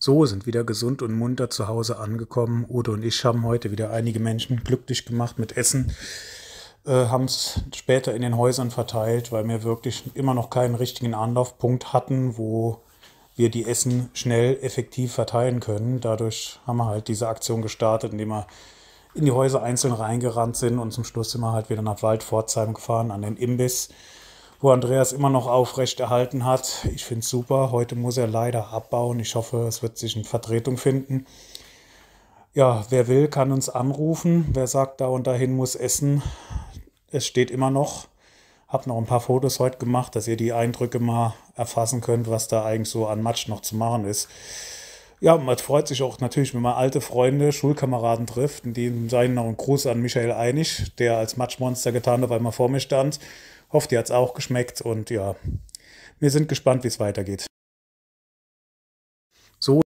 So sind wieder gesund und munter zu Hause angekommen. Udo und ich haben heute wieder einige Menschen glücklich gemacht mit Essen. Äh, haben es später in den Häusern verteilt, weil wir wirklich immer noch keinen richtigen Anlaufpunkt hatten, wo wir die Essen schnell effektiv verteilen können. Dadurch haben wir halt diese Aktion gestartet, indem wir in die Häuser einzeln reingerannt sind und zum Schluss sind wir halt wieder nach Waldpforzheim gefahren an den Imbiss wo Andreas immer noch aufrecht erhalten hat. Ich finde es super. Heute muss er leider abbauen. Ich hoffe, es wird sich eine Vertretung finden. Ja, wer will, kann uns anrufen. Wer sagt, da und dahin muss essen. Es steht immer noch. Hab noch ein paar Fotos heute gemacht, dass ihr die Eindrücke mal erfassen könnt, was da eigentlich so an Matsch noch zu machen ist. Ja, man freut sich auch natürlich, wenn man alte Freunde, Schulkameraden trifft. In dem seien noch ein Gruß an Michael Einig, der als Matschmonster getan hat, weil man vor mir stand. Hofft, ihr hat's auch geschmeckt und ja, wir sind gespannt, wie es weitergeht.